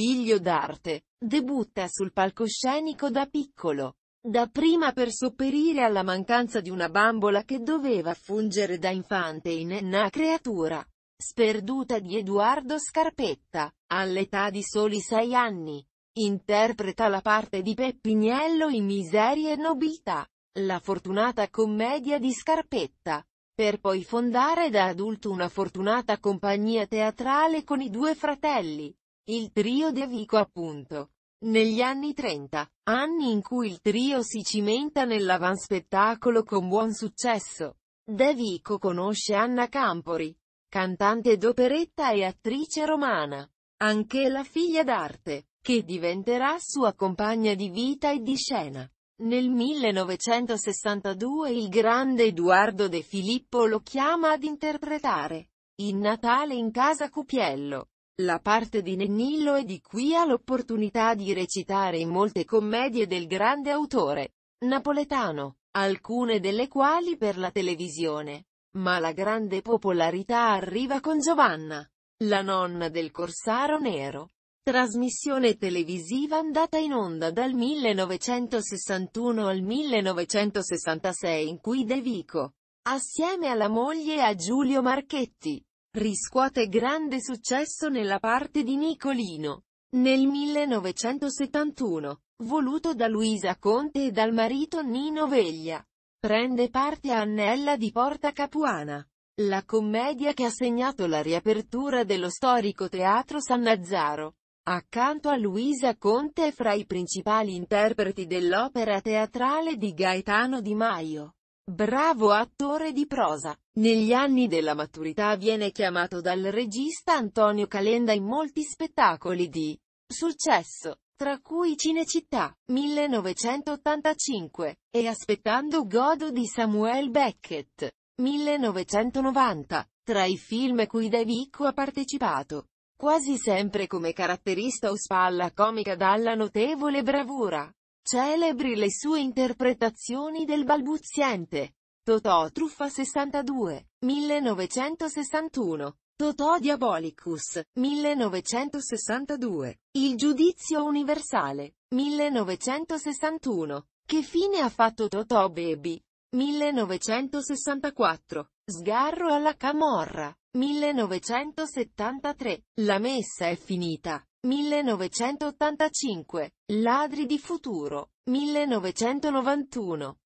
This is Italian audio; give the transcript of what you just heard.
Figlio d'arte, debutta sul palcoscenico da piccolo. Dapprima per sopperire alla mancanza di una bambola che doveva fungere da infante in una creatura. Sperduta di Edoardo Scarpetta, all'età di soli sei anni. Interpreta la parte di Peppiniello in Miserie e Nobiltà, la fortunata commedia di Scarpetta, per poi fondare da adulto una fortunata compagnia teatrale con i due fratelli, il trio De Vico appunto. Negli anni 30, anni in cui il trio si cimenta nell'avanspettacolo con buon successo, De Vico conosce Anna Campori, cantante d'operetta e attrice romana, anche la figlia d'arte, che diventerà sua compagna di vita e di scena. Nel 1962 il grande Edoardo De Filippo lo chiama ad interpretare in Natale in casa Cupiello la parte di Nennillo è di qui ha l'opportunità di recitare in molte commedie del grande autore napoletano, alcune delle quali per la televisione. Ma la grande popolarità arriva con Giovanna, la nonna del Corsaro Nero. Trasmissione televisiva andata in onda dal 1961 al 1966 in cui De Vico, assieme alla moglie e a Giulio Marchetti, Riscuote grande successo nella parte di Nicolino. Nel 1971, voluto da Luisa Conte e dal marito Nino Veglia, prende parte a Annella di Porta Capuana. La commedia che ha segnato la riapertura dello storico teatro San Nazzaro. Accanto a Luisa Conte è fra i principali interpreti dell'opera teatrale di Gaetano Di Maio. Bravo attore di prosa. Negli anni della maturità viene chiamato dal regista Antonio Calenda in molti spettacoli di successo, tra cui Cinecittà, 1985, e Aspettando Godo di Samuel Beckett, 1990, tra i film cui Davico ha partecipato, quasi sempre come caratterista o spalla comica dalla notevole bravura. Celebri le sue interpretazioni del balbuziente. Totò Truffa 62, 1961. Totò Diabolicus, 1962. Il giudizio universale, 1961. Che fine ha fatto Totò Baby? 1964. Sgarro alla Camorra. 1973. La messa è finita. 1985, Ladri di futuro, 1991,